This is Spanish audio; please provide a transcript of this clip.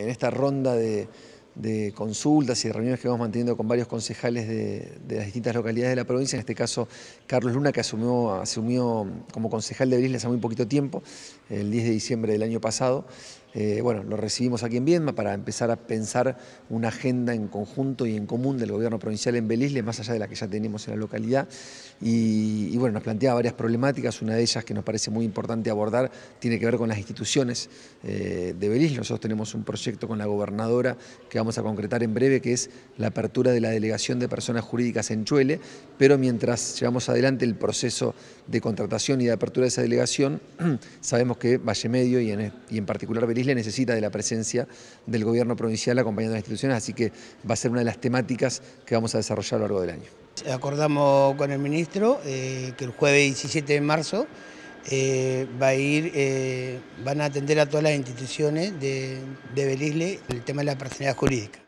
En esta ronda de, consultas y de reuniones que vamos manteniendo con varios concejales de, las distintas localidades de la provincia, en este caso Carlos Luna, que asumió, como concejal de Brisles hace muy poquito tiempo, el 10 de diciembre del año pasado, eh, bueno, lo recibimos aquí en Viedma para empezar a pensar una agenda en conjunto y en común del gobierno provincial en Belisle, más allá de la que ya tenemos en la localidad. Y, bueno, nos planteaba varias problemáticas. Una de ellas que nos parece muy importante abordar tiene que ver con las instituciones eh, de Belisle. Nosotros tenemos un proyecto con la gobernadora que vamos a concretar en breve, que es la apertura de la delegación de personas jurídicas en Chuele, pero mientras llevamos adelante el proceso de contratación y de apertura de esa delegación, sabemos que Valle Medio y en, particular Isle necesita de la presencia del gobierno provincial acompañando a las instituciones, así que va a ser una de las temáticas que vamos a desarrollar a lo largo del año. Acordamos con el ministro eh, que el jueves 17 de marzo eh, va a ir, eh, van a atender a todas las instituciones de Belisle el tema de la personalidad jurídica.